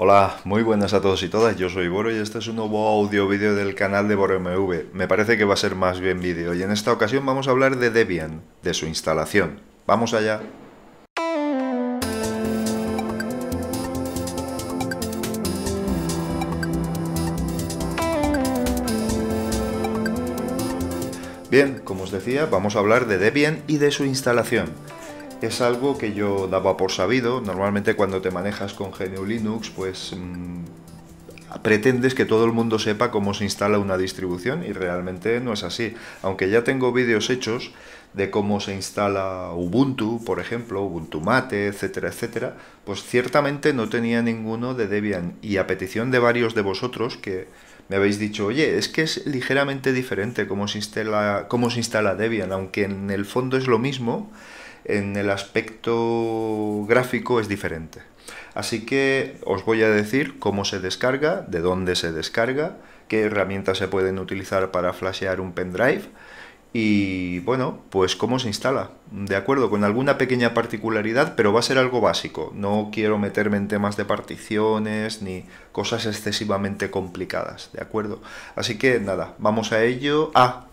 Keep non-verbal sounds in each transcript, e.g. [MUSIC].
Hola, muy buenas a todos y todas, yo soy Boro y este es un nuevo audio vídeo del canal de BoroMV. Me parece que va a ser más bien vídeo y en esta ocasión vamos a hablar de Debian, de su instalación. ¡Vamos allá! Bien, como os decía, vamos a hablar de Debian y de su instalación es algo que yo daba por sabido. Normalmente cuando te manejas con GNU Linux, pues mm, pretendes que todo el mundo sepa cómo se instala una distribución y realmente no es así. Aunque ya tengo vídeos hechos de cómo se instala Ubuntu, por ejemplo, Ubuntu Mate, etcétera, etcétera, pues ciertamente no tenía ninguno de Debian y a petición de varios de vosotros que me habéis dicho, oye, es que es ligeramente diferente cómo se instala, cómo se instala Debian, aunque en el fondo es lo mismo, en el aspecto gráfico es diferente. Así que os voy a decir cómo se descarga, de dónde se descarga, qué herramientas se pueden utilizar para flashear un pendrive y bueno, pues cómo se instala, de acuerdo, con alguna pequeña particularidad, pero va a ser algo básico. No quiero meterme en temas de particiones ni cosas excesivamente complicadas, de acuerdo. Así que nada, vamos a ello. Ah,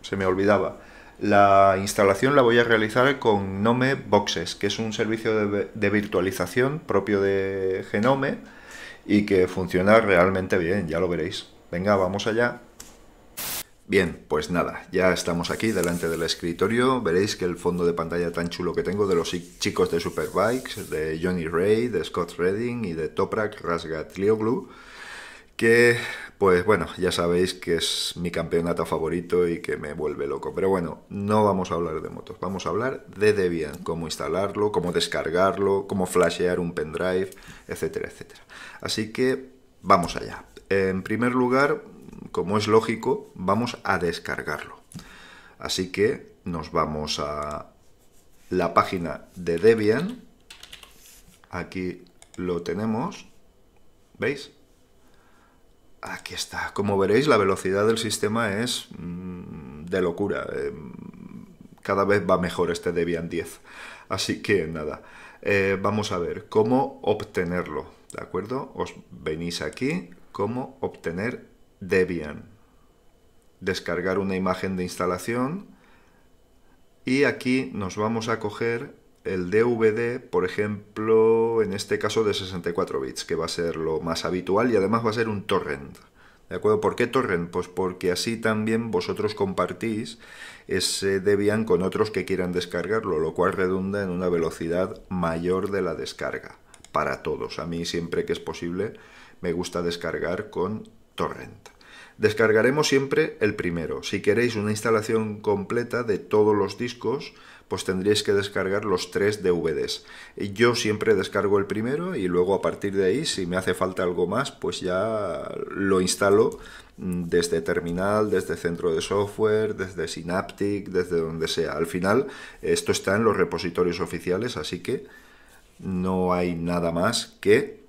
se me olvidaba la instalación la voy a realizar con Gnome Boxes, que es un servicio de, virtualización propio de Genome y que funciona realmente bien, ya lo veréis. Venga, vamos allá. Bien, pues nada, ya estamos aquí delante del escritorio. Veréis que el fondo de pantalla tan chulo que tengo de los chicos de Superbikes, de Johnny Ray, de Scott Redding y de Toprak Leoglu, que pues bueno, ya sabéis que es mi campeonato favorito y que me vuelve loco. Pero bueno, no vamos a hablar de motos, vamos a hablar de Debian, cómo instalarlo, cómo descargarlo, cómo flashear un pendrive, etcétera, etcétera. Así que vamos allá. En primer lugar, como es lógico, vamos a descargarlo. Así que nos vamos a la página de Debian. Aquí lo tenemos. ¿Veis? Aquí está. Como veréis, la velocidad del sistema es mm, de locura. Em, cada vez va mejor este Debian 10. Así que nada, eh, vamos a ver cómo obtenerlo. ¿De acuerdo? Os venís aquí, cómo obtener Debian. Descargar una imagen de instalación. Y aquí nos vamos a coger el DVD, por ejemplo, en este caso de 64 bits, que va a ser lo más habitual y además va a ser un torrent. ¿De acuerdo? ¿Por qué torrent? Pues porque así también vosotros compartís ese Debian con otros que quieran descargarlo, lo cual redunda en una velocidad mayor de la descarga para todos. A mí siempre que es posible me gusta descargar con torrent. Descargaremos siempre el primero. Si queréis una instalación completa de todos los discos, pues tendréis que descargar los tres DVDs. Yo siempre descargo el primero y luego a partir de ahí, si me hace falta algo más, pues ya lo instalo mm, desde terminal, desde centro de software, desde Synaptic, desde donde sea. Al final, esto está en los repositorios oficiales, así que no hay nada más que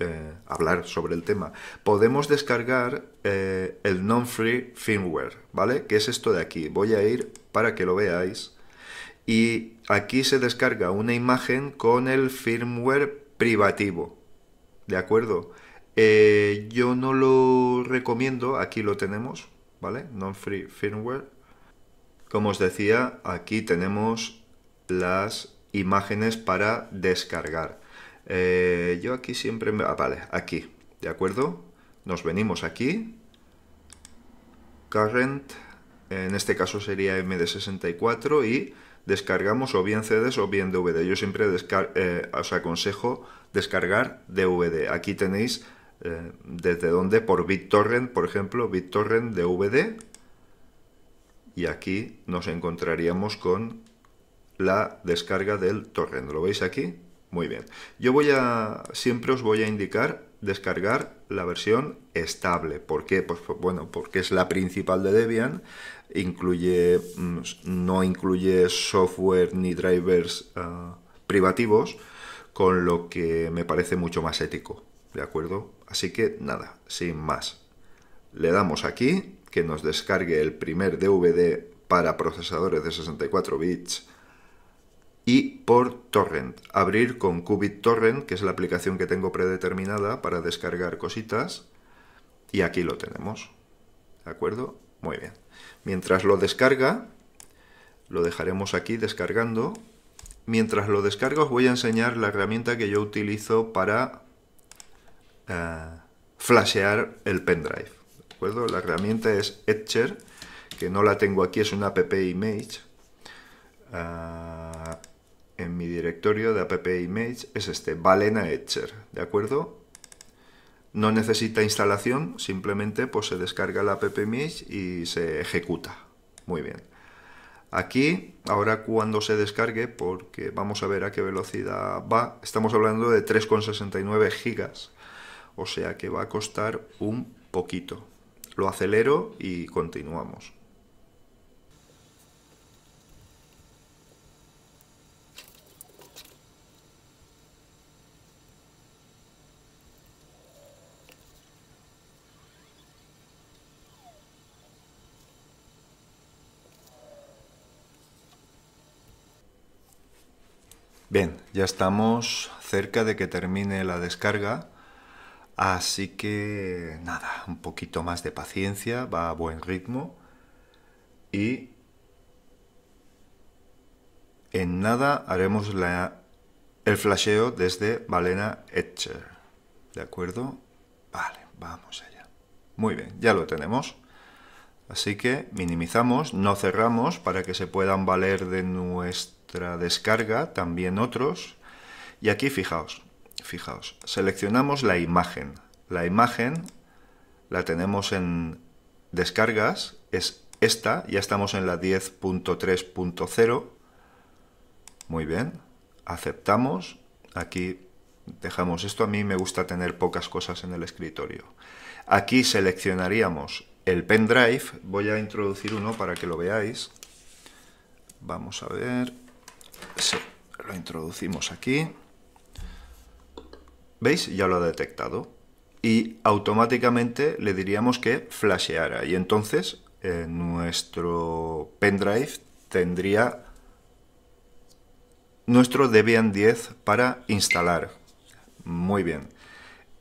eh, hablar sobre el tema. Podemos descargar eh, el non-free firmware, ¿vale? Que es esto de aquí. Voy a ir para que lo veáis y aquí se descarga una imagen con el firmware privativo. ¿De acuerdo? Eh, yo no lo recomiendo, aquí lo tenemos, ¿vale? Non-free firmware. Como os decía, aquí tenemos las imágenes para descargar. Eh, yo aquí siempre me... Ah, vale, aquí, ¿de acuerdo? Nos venimos aquí. Current, en este caso sería MD64 y descargamos o bien CDs o bien DVD. Yo siempre eh, os aconsejo descargar DVD. Aquí tenéis eh, desde dónde, por BitTorrent, por ejemplo, BitTorrent DVD. Y aquí nos encontraríamos con la descarga del torrent. ¿Lo veis aquí? Muy bien. Yo voy a, siempre os voy a indicar descargar la versión estable. ¿Por qué? Pues, pues bueno, porque es la principal de Debian, incluye, mm, no incluye software ni drivers ah, privativos, con lo que me parece mucho más ético, ¿de acuerdo? Así que nada, sin más. Le damos aquí que nos descargue el primer DVD para procesadores de 64 bits y por torrent. Abrir con Qubit Torrent, que es la aplicación que tengo predeterminada para descargar cositas. Y aquí lo tenemos. ¿De acuerdo? Muy bien. Mientras lo descarga, lo dejaremos aquí descargando. Mientras lo descarga os voy a enseñar la herramienta que yo utilizo para eh, flashear el pendrive. ¿De acuerdo? La herramienta es Etcher, que no la tengo aquí, es una app image. Ah, en mi directorio de app image es este, Balena Etcher, ¿de acuerdo? No necesita instalación, simplemente pues, se descarga la app image y se ejecuta. Muy bien. Aquí, ahora cuando se descargue, porque vamos a ver a qué velocidad va, estamos hablando de 3,69 gigas, o sea que va a costar un poquito. Lo acelero y continuamos. Bien, ya estamos cerca de que termine la descarga, así que nada, un poquito más de paciencia, va a buen ritmo y en nada haremos el flasheo desde Valena Etcher, ¿de acuerdo? Vale, vamos allá. Muy bien, ya lo tenemos. Así que minimizamos, no cerramos para que se puedan valer de nuestra descarga también otros. Y aquí fijaos, fijaos, seleccionamos la imagen. La imagen la tenemos en descargas, es esta, ya estamos en la 10.3.0. Muy bien, aceptamos, aquí dejamos esto, a mí me gusta tener pocas cosas en el escritorio. Aquí seleccionaríamos el pendrive, voy a introducir uno para que lo veáis. Vamos a ver. Sí, lo introducimos aquí. ¿Veis? Ya lo ha detectado. Y automáticamente le diríamos que flasheara. Y entonces eh, nuestro pendrive tendría nuestro Debian 10 para instalar. Muy bien.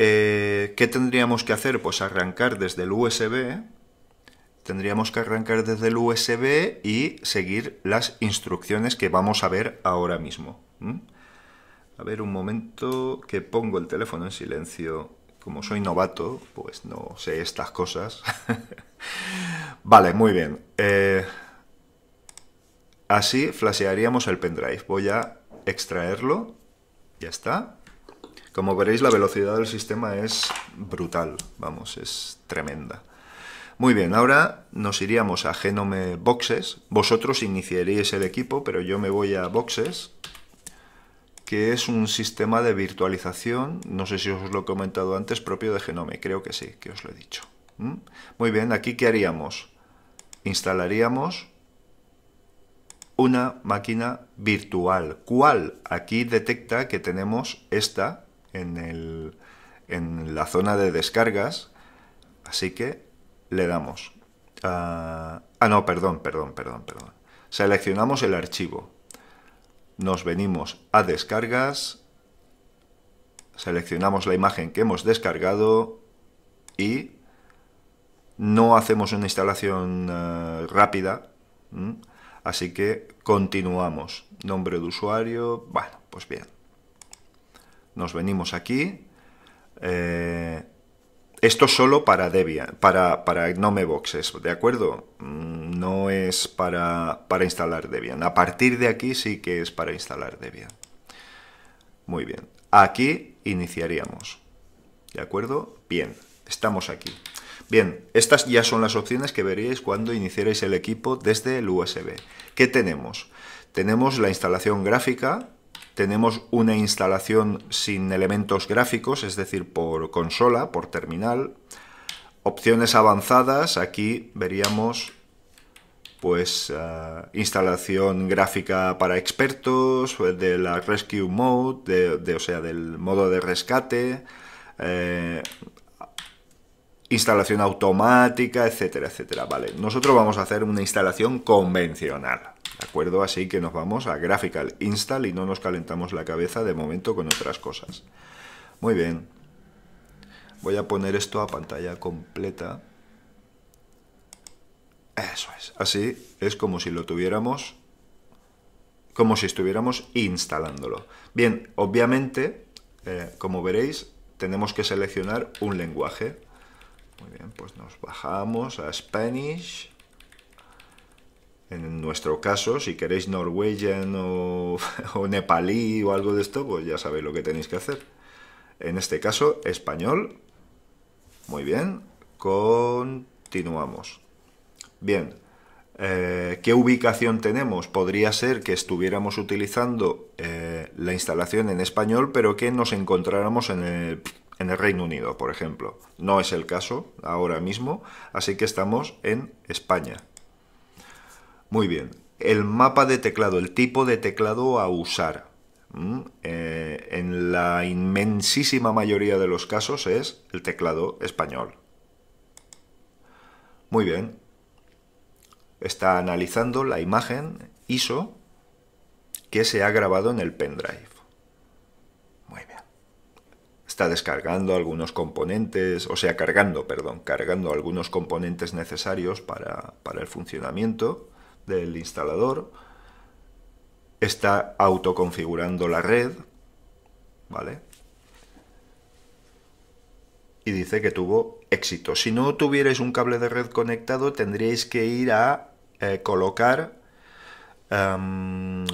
Eh, ¿Qué tendríamos que hacer? Pues arrancar desde el USB. Tendríamos que arrancar desde el USB y seguir las instrucciones que vamos a ver ahora mismo. A ver, un momento que pongo el teléfono en silencio. Como soy novato, pues no sé estas cosas. [LAUGHS] vale, muy bien. Eh, así flashearíamos el pendrive. Voy a extraerlo. Ya está. Como veréis, la velocidad del sistema es brutal, vamos, es tremenda. Muy bien, ahora nos iríamos a Genome Boxes. Vosotros iniciaríais el equipo, pero yo me voy a Boxes, que es un sistema de virtualización, no sé si os lo he comentado antes, propio de Genome, creo que sí, que os lo he dicho. ¿Mm? Muy bien, aquí ¿qué haríamos? Instalaríamos una máquina virtual, cual aquí detecta que tenemos esta en, la zona de descargas. Así que le damos. A... Ah, ah, no, perdón, perdón, perdón, perdón. Seleccionamos el archivo. Nos venimos a descargas. Seleccionamos la imagen que hemos descargado y no hacemos una instalación ah, rápida. Así que continuamos. Nombre de usuario. Bueno, pues bien nos venimos aquí. Eh, esto solo para Debian, para, para Gnome Boxes, ¿de acuerdo? Mm, no es para, para instalar Debian. A partir de aquí sí que es para instalar Debian. Muy bien. Aquí iniciaríamos. ¿De acuerdo? Bien, estamos aquí. Bien, estas ya son las opciones que veréis cuando iniciaréis el equipo desde el USB. ¿Qué tenemos? Tenemos la instalación gráfica, tenemos una instalación sin elementos gráficos, es decir, por consola, por terminal. Opciones avanzadas, aquí veríamos pues eh, instalación gráfica para expertos, eh, de la Rescue Mode, o sea, del modo de rescate, eh, instalación automática, etcétera, etcétera. Vale, nosotros vamos a hacer una instalación convencional. ¿De acuerdo? Así que nos vamos a Graphical Install y no nos calentamos la cabeza de momento con otras cosas. Muy bien. Voy a poner esto a pantalla completa. Eso es. Así es como si lo tuviéramos como si estuviéramos instalándolo. Bien, obviamente, eh, como veréis, tenemos que seleccionar un lenguaje. Muy bien, pues nos bajamos a Spanish. En nuestro caso, si queréis Norwegian [LAUGHS] o, nepalí o algo de esto, pues ya sabéis lo que tenéis que hacer. En este caso, español. Muy bien. Continuamos. Bien. Eh, ¿Qué ubicación tenemos? Podría ser que estuviéramos utilizando eh, la instalación en español, pero que nos encontráramos en el Reino Unido, por ejemplo. No es el caso ahora mismo, así que estamos en España. Muy bien. El mapa de teclado, el tipo de teclado a usar. Eh, en la inmensísima mayoría de los casos es el teclado español. Muy bien. Está analizando la imagen ISO que se ha grabado en el pendrive. Muy bien. Está descargando algunos componentes, o sea, cargando, perdón, cargando algunos componentes necesarios para, para el funcionamiento del instalador, está autoconfigurando la red, ¿vale? Y dice que tuvo éxito. Si no tuvierais un cable de red conectado, tendríais que ir a eh, colocar em,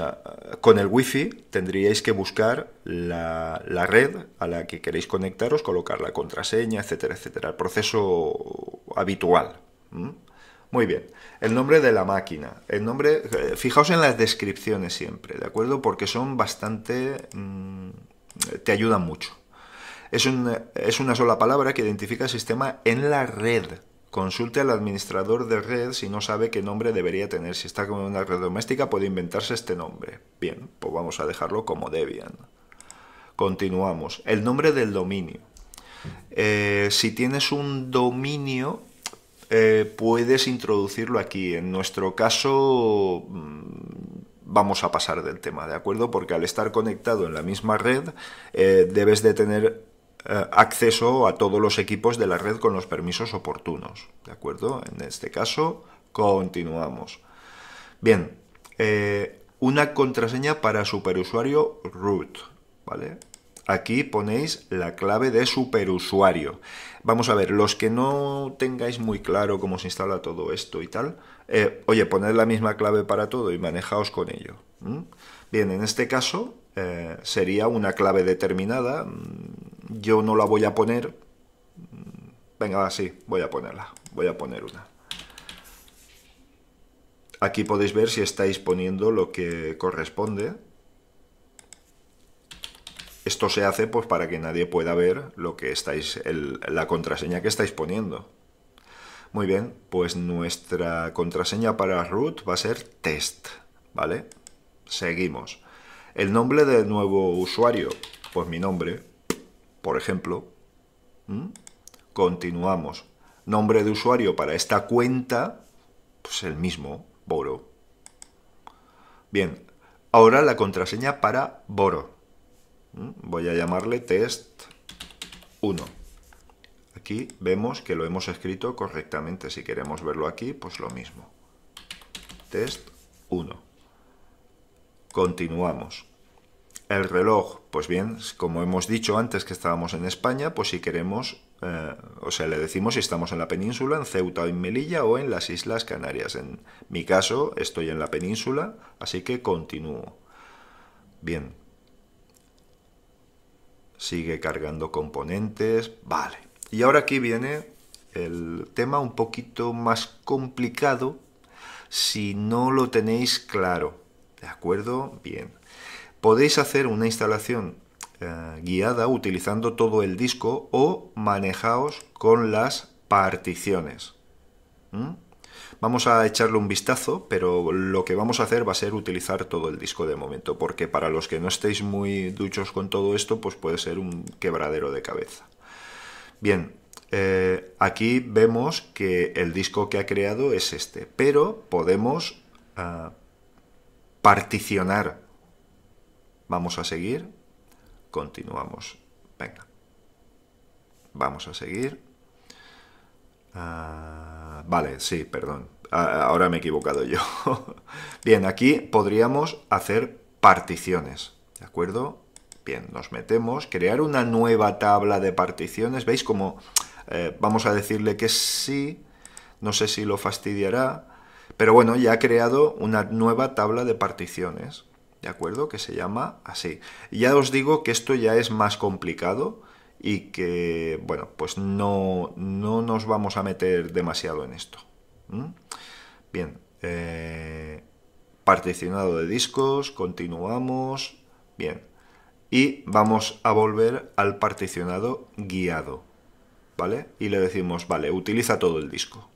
con el wifi, tendríais que buscar la, red a la que queréis conectaros, colocar la contraseña, etcétera, etcétera. El proceso habitual. Muy bien. El nombre de la máquina. El nombre. Eh, fijaos en las descripciones siempre, ¿de acuerdo? Porque son bastante. Mm, eh, te ayudan mucho. Eh, es, una sola palabra que identifica el sistema en la red. Consulte al administrador de red si no sabe qué nombre debería tener. Si está con una red doméstica, puede inventarse este nombre. Bien, pues vamos a dejarlo como Debian. Continuamos. El nombre del dominio. si tienes un dominio, eh, puedes introducirlo aquí. En nuestro caso mm, vamos a pasar del tema, ¿de acuerdo? Porque al estar conectado en la misma red eh, debes de tener eh, acceso a todos los equipos de la red con los permisos oportunos, ¿de acuerdo? En este caso, continuamos. Bien, una contraseña para superusuario root, ¿vale? Aquí ponéis la clave de superusuario. Vamos a ver, los que no tengáis muy claro cómo se instala todo esto y tal, eh, oye, poned la misma clave para todo y manejaos con ello. Bien, en este caso eh, sería una clave determinada. Mm, yo no la voy a poner. Mm, venga, así, voy a ponerla. Voy a poner una. Aquí podéis ver si estáis poniendo lo que corresponde esto se hace pues para que nadie pueda ver lo que estáis, la contraseña que estáis poniendo. Muy bien, pues nuestra contraseña para root va a ser test, ¿vale? Seguimos. El nombre del nuevo usuario, pues mi nombre, por ejemplo. Continuamos. Nombre de usuario para esta cuenta, pues el mismo, Boro. Bien, ahora la contraseña para Boro. Voy a llamarle test 1. Aquí vemos que lo hemos escrito correctamente. Si queremos verlo aquí, pues lo mismo. Test 1. Continuamos. El reloj, pues bien, como hemos dicho antes que estábamos en España, pues si queremos, eh, o sea, le decimos si estamos en la península, en Ceuta o en Melilla o en las Islas Canarias. En mi caso, estoy en la península, así que continúo. Bien, sigue cargando componentes, vale. Y ahora aquí viene el tema un poquito más complicado si no lo tenéis claro, ¿de acuerdo? Bien. Podéis hacer una instalación eh, guiada utilizando todo el disco o manejaos con las particiones. Vamos a echarle un vistazo, pero lo que vamos a hacer va a ser utilizar todo el disco de momento, porque para los que no estéis muy duchos con todo esto, pues puede ser un quebradero de cabeza. Bien, eh, aquí vemos que el disco que ha creado es este, pero podemos ah, particionar. Vamos a seguir, continuamos, venga, vamos a seguir. Ah, vale, sí, perdón. Ahora me he equivocado yo. [LAUGHS] Bien, aquí podríamos hacer particiones, ¿de acuerdo? Bien, nos metemos, crear una nueva tabla de particiones. ¿Veis cómo eh, vamos a decirle que sí? No sé si lo fastidiará. Pero bueno, ya ha creado una nueva tabla de particiones, ¿de acuerdo? Que se llama así. ya os digo que esto ya es más complicado y que, bueno, pues no, no nos vamos a meter demasiado en esto. Bien, eh, particionado de discos, continuamos, bien, y vamos a volver al particionado guiado, ¿vale? Y le decimos, vale, utiliza todo el disco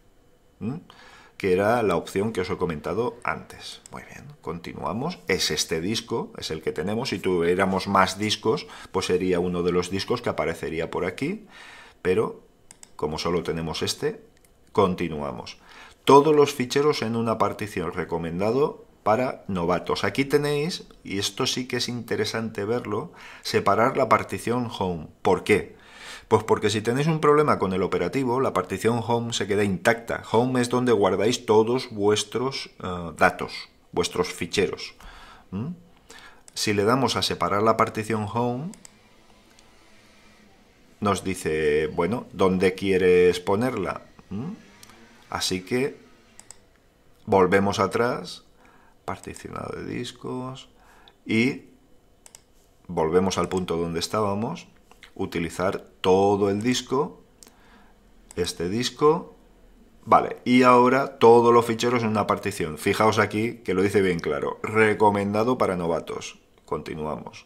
que era la opción que os he comentado antes. Muy bien, continuamos. Es este disco, es el que tenemos. Si tuviéramos más discos, pues sería uno de los discos que aparecería por aquí. Pero, como solo tenemos este, continuamos. Todos los ficheros en una partición recomendado para novatos. Aquí tenéis, y esto sí que es interesante verlo, separar la partición home. ¿Por qué? Pues porque si tenéis un problema con el operativo, la partición home se queda intacta. Home es donde guardáis todos vuestros eh, datos, vuestros ficheros. Si le damos a separar la partición home, nos dice, bueno, ¿dónde quieres ponerla? Así que volvemos atrás, particionado de discos, y volvemos al punto donde estábamos, utilizar todo el disco, este disco, vale, y ahora todos los ficheros en una partición. Fijaos aquí que lo dice bien claro, recomendado para novatos. Continuamos.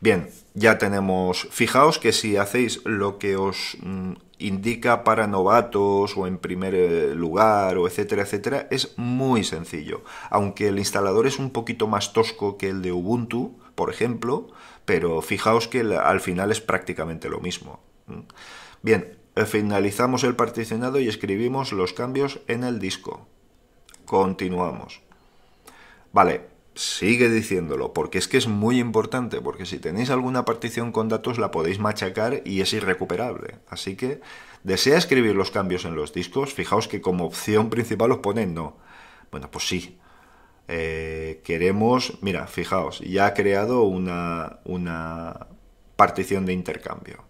Bien, ya tenemos, fijaos que si hacéis lo que os mm, indica para novatos o en primer eh, lugar o etcétera, etcétera, es muy sencillo. Aunque el instalador es un poquito más tosco que el de Ubuntu, por ejemplo, pero fijaos que al final es prácticamente lo mismo. Bien, eh, finalizamos el particionado y escribimos los cambios en el disco. Continuamos. Vale, sigue diciéndolo, porque es que es muy importante, porque si tenéis alguna partición con datos la podéis machacar y es irrecuperable. Así que, ¿desea escribir los cambios en los discos? Fijaos que como opción principal os ponen no. Bueno, pues sí, eh, queremos, mira, fijaos, ya ha creado una, una partición de intercambio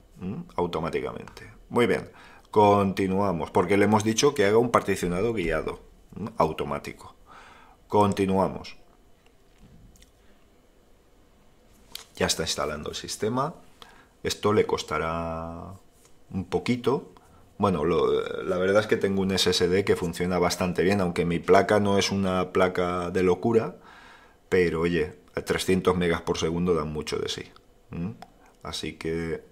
automáticamente. Muy bien, continuamos, porque le hemos dicho que haga un particionado guiado automático. Continuamos. Ya está instalando el sistema. Esto le costará un poquito, bueno, la verdad es que tengo un SSD que funciona bastante bien, aunque mi placa no es una placa de locura, pero oye, 300 megas por segundo dan mucho de sí. Así que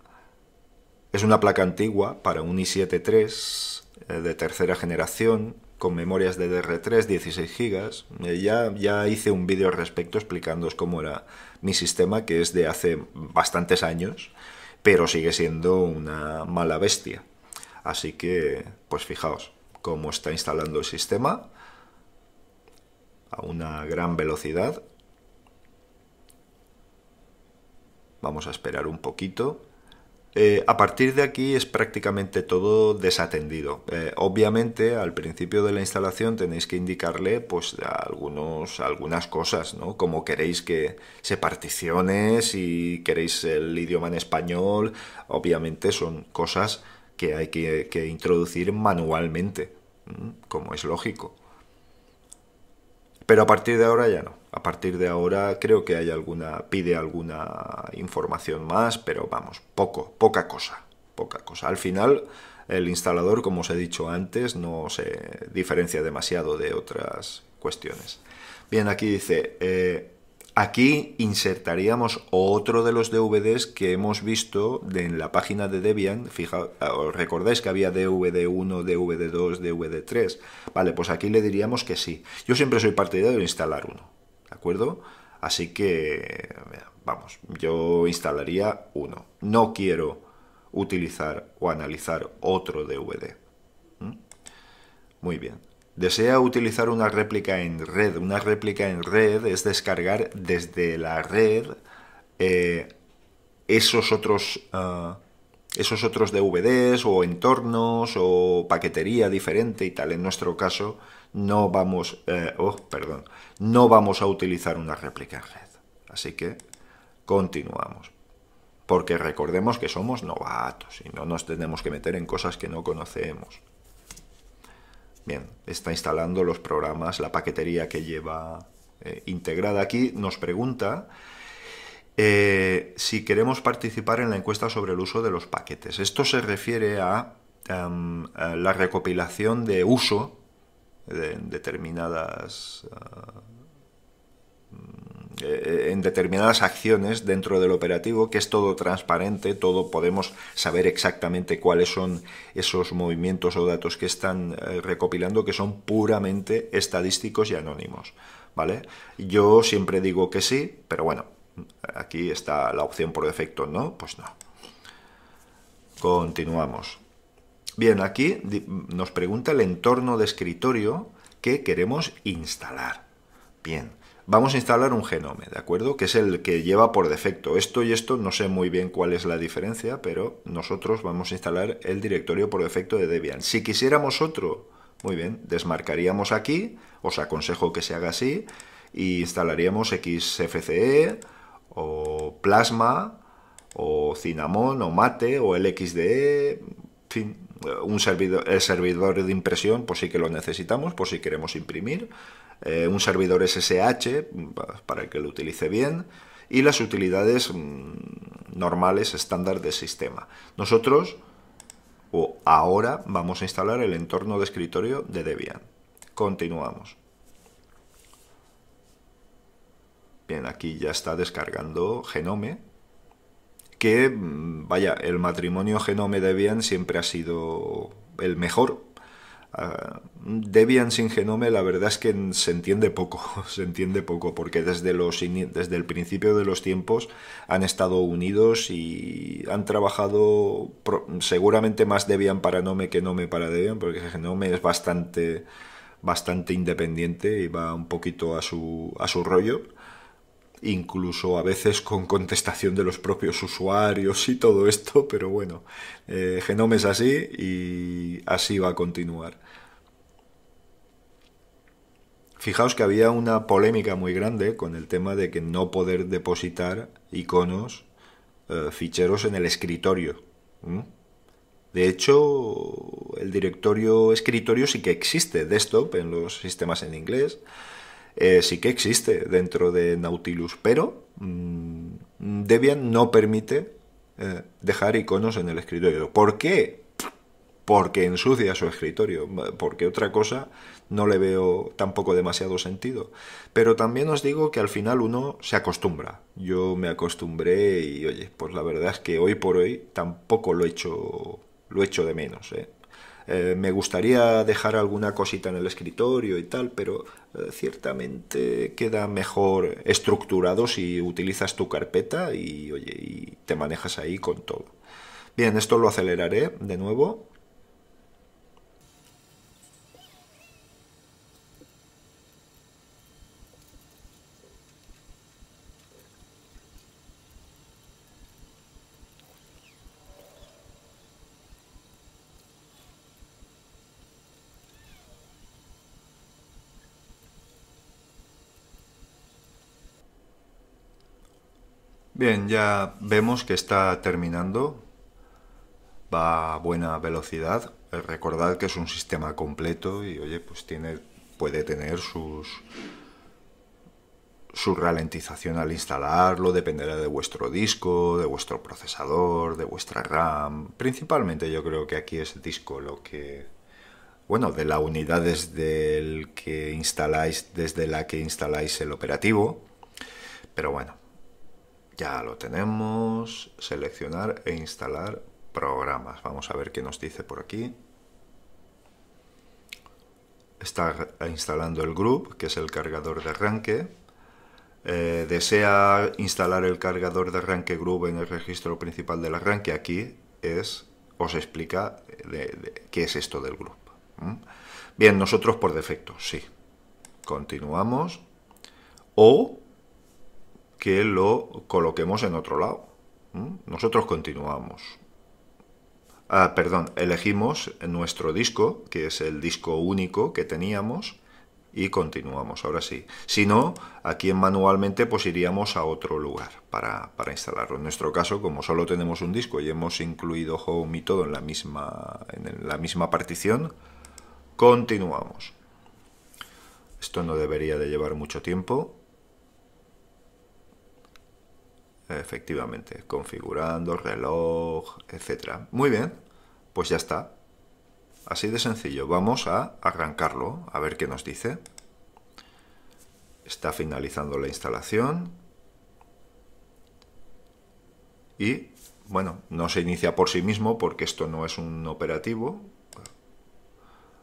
es una placa antigua para un i7-3 eh, de tercera generación con memorias de DR3, 16 GB. ya, ya hice un vídeo al respecto explicándoos cómo era mi sistema, que es de hace bastantes años, pero sigue siendo una mala bestia. Así que, pues fijaos cómo está instalando el sistema a una gran velocidad. Vamos a esperar un poquito. Eh, a partir de aquí es prácticamente todo desatendido. Eh, obviamente, al principio de la instalación tenéis que indicarle pues, algunos, algunas cosas, ¿no? Como queréis que se particione, si queréis el idioma en español. Obviamente son cosas que hay que, introducir manualmente, como es lógico. Pero a partir de ahora ya no. A partir de ahora creo que hay alguna, pide alguna información más, pero vamos, poco, poca cosa, poca cosa. Al final, el instalador, como os he dicho antes, no se diferencia demasiado de otras cuestiones. Bien, aquí dice, eh, Aquí insertaríamos otro de los DVDs que hemos visto en la página de Debian. Fija, ah, ¿Os recordáis que había DVD1, DVD2, DVD3? Vale, pues aquí le diríamos que sí. Yo siempre soy partidario de instalar uno, ¿de acuerdo? Así que, vamos, yo instalaría uno. No quiero utilizar o analizar otro DVD. Muy bien desea utilizar una réplica en red. Una réplica en red es descargar desde la red eh, esos otros... Eh, esos otros DVDs o entornos o paquetería diferente y tal. En nuestro caso no vamos, eh, oh, perdón, no vamos a utilizar una réplica en red. Así que continuamos. Porque recordemos que somos novatos y no nos tenemos que meter en cosas que no conocemos está instalando los programas, la paquetería que lleva eh, integrada aquí. Nos pregunta eh, si queremos participar en la encuesta sobre el uso de los paquetes. Esto se refiere a, em, la recopilación de uso de determinadas eh, eh, en determinadas acciones dentro del operativo, que es todo transparente, todo podemos saber exactamente cuáles son esos movimientos o datos que están eh, recopilando, que son puramente estadísticos y anónimos. ¿Vale? Yo siempre digo que sí, pero bueno, aquí está la opción por defecto, ¿no? Pues no. Continuamos. Bien, aquí nos pregunta el entorno de escritorio que queremos instalar. Bien, vamos a instalar un genome, ¿de acuerdo? Que es el que lleva por defecto. Esto y esto, no sé muy bien cuál es la diferencia, pero nosotros vamos a instalar el directorio por defecto de Debian. Si quisiéramos otro, muy bien, desmarcaríamos aquí, os aconsejo que se haga así, y instalaríamos XFCE o Plasma o Cinnamon o Mate o LXDE, fin, un servidor, el servidor de impresión, por pues sí que lo necesitamos, por si queremos imprimir. Eh, un servidor SSH para que lo utilice bien y las utilidades mm, normales estándar de sistema. Nosotros o ahora vamos a instalar el entorno de escritorio de Debian. Continuamos. Bien, aquí ya está descargando Genome, que, mm, vaya, el matrimonio Genome-Debian siempre ha sido el mejor, Ah, Debian sin Genome la verdad es que se entiende poco, [LAUGHS] se entiende poco, porque desde, los desde el principio de los tiempos han estado unidos y han trabajado seguramente más Debian para Nome que Nome para Debian, porque Genome es bastante, bastante independiente y va un poquito a su, a su rollo incluso a veces con contestación de los propios usuarios y todo esto, pero bueno, eh, Genome es así y así va a continuar. Fijaos que había una polémica muy grande con el tema de que no poder depositar iconos, eh, ficheros en el escritorio. De hecho, el directorio escritorio sí que existe, desktop, en los sistemas en inglés, eh, sí que existe dentro de Nautilus, pero mm, Debian no permite eh, dejar iconos en el escritorio. ¿Por qué? Porque ensucia su escritorio, porque otra cosa no le veo tampoco demasiado sentido. Pero también os digo que al final uno se acostumbra. Yo me acostumbré y oye, pues la verdad es que hoy por hoy tampoco lo he hecho, lo he hecho de menos. ¿eh? Eh, me gustaría dejar alguna cosita en el escritorio y tal, pero eh, ciertamente queda mejor estructurado si utilizas tu carpeta y, y te manejas ahí con todo. Bien, esto lo aceleraré de nuevo Bien, ya vemos que está terminando. Va a buena velocidad. Eh, recordad que es un sistema completo y oye, pues tiene, puede tener sus su ralentización al instalarlo dependerá de vuestro disco, de vuestro procesador, de vuestra RAM. Principalmente yo creo que aquí es el disco lo que... Bueno, de la unidad que instaláis, desde la que instaláis el operativo. Pero bueno, ya lo tenemos. Seleccionar e instalar programas. Vamos a ver qué nos dice por aquí. Está instalando el group, que es el cargador de arranque. Eh, desea instalar el cargador de arranque group en el registro principal del arranque. Aquí es, os explica qué es esto del group. Bien, nosotros por defecto, sí. Continuamos. O que lo coloquemos en otro lado. Nosotros continuamos. Ah, perdón, elegimos nuestro disco, que es el disco único que teníamos, y continuamos, ahora sí. Si no, aquí manualmente pues iríamos a otro lugar para, instalarlo. En nuestro caso, como solo tenemos un disco y hemos incluido Home y todo en la misma, en la misma partición, continuamos. Esto no debería de llevar mucho tiempo. Efectivamente, configurando reloj, etcétera. Muy bien, pues ya está. Así de sencillo. Vamos a arrancarlo, a ver qué nos dice. Está finalizando la instalación. Y, bueno, no se inicia por sí mismo porque esto no es un operativo.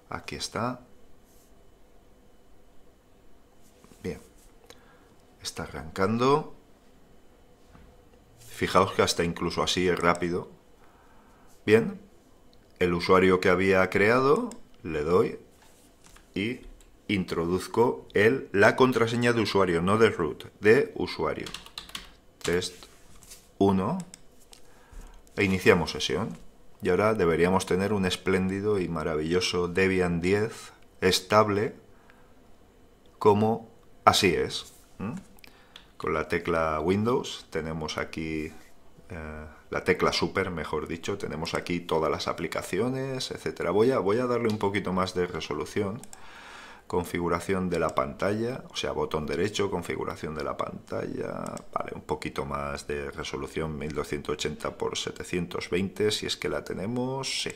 Aquí está. Bien. Está arrancando. Fijaos que hasta incluso así es rápido. Bien, el usuario que había creado, le doy y introduzco el, la contraseña de usuario, no de root, de usuario. Test 1 e iniciamos sesión. Y ahora deberíamos tener un espléndido y maravilloso Debian 10 estable como así es con la tecla Windows. Tenemos aquí eh, la tecla Super, mejor dicho. Tenemos aquí todas las aplicaciones, etcétera. Voy a, voy a darle un poquito más de resolución. Configuración de la pantalla, o sea, botón derecho, configuración de la pantalla, vale, un poquito más de resolución, 1280 x 720, si es que la tenemos, sí,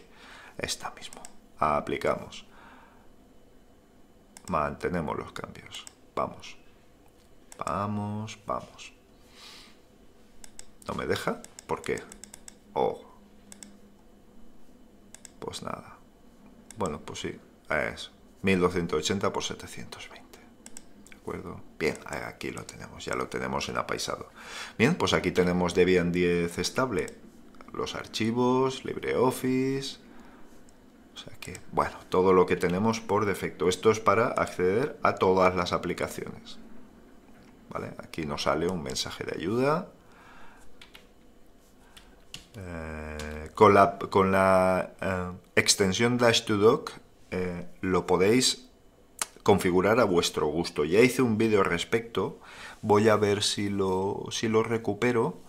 está mismo, aplicamos, mantenemos los cambios, vamos, Vamos, vamos. ¿No me deja? ¿Por qué? Oh. Pues nada. Bueno, pues sí. Es 1280 por 720. ¿De acuerdo? Bien, aquí lo tenemos. Ya lo tenemos en apaisado. Bien, pues aquí tenemos Debian 10 estable. Los archivos, LibreOffice... O sea que, bueno, todo lo que tenemos por defecto. Esto es para acceder a todas las aplicaciones. Aquí nos sale un mensaje de ayuda. Eh, con la, eh, extensión Dash to Doc eh, lo podéis configurar a vuestro gusto. Ya hice un vídeo al respecto, voy a ver si lo, recupero,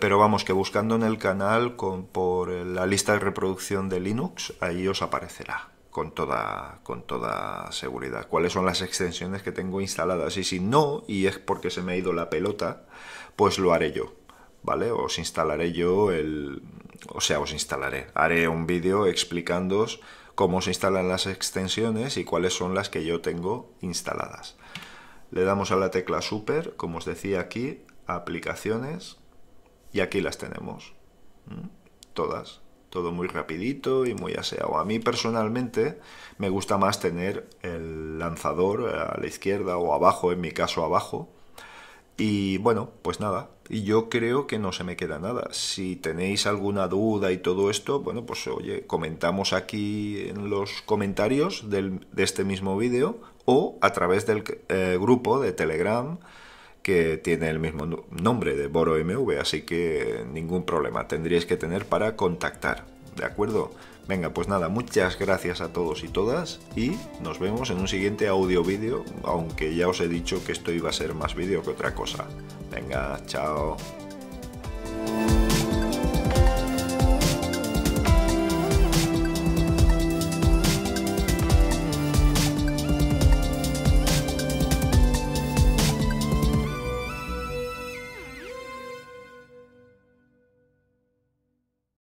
pero vamos que buscando en el canal por la lista de reproducción de Linux, ahí os aparecerá con toda, seguridad. ¿Cuáles son las extensiones que tengo instaladas? Y si no, y es porque se me ha ido la pelota, pues lo haré yo. ¿Vale? Os instalaré yo el. O sea, os instalaré. Haré un vídeo explicándoos cómo se instalan las extensiones y cuáles son las que yo tengo instaladas. Le damos a la tecla Super, como os decía aquí, aplicaciones, y aquí las tenemos. Todas todo muy rapidito y muy aseado. A mí personalmente me gusta más tener el lanzador a la izquierda o abajo, en mi caso abajo. Y bueno, pues nada, y yo creo que no se me queda nada. Si tenéis alguna duda y todo esto, bueno, pues oye, comentamos aquí en los comentarios de este mismo vídeo o a través del eh, grupo de Telegram que tiene el mismo nombre de Boro MV, así que ningún problema tendríais que tener para contactar, ¿de acuerdo? Venga, pues nada, muchas gracias a todos y todas y nos vemos en un siguiente audio vídeo, aunque ya os he dicho que esto iba a ser más vídeo que otra cosa. Venga, chao.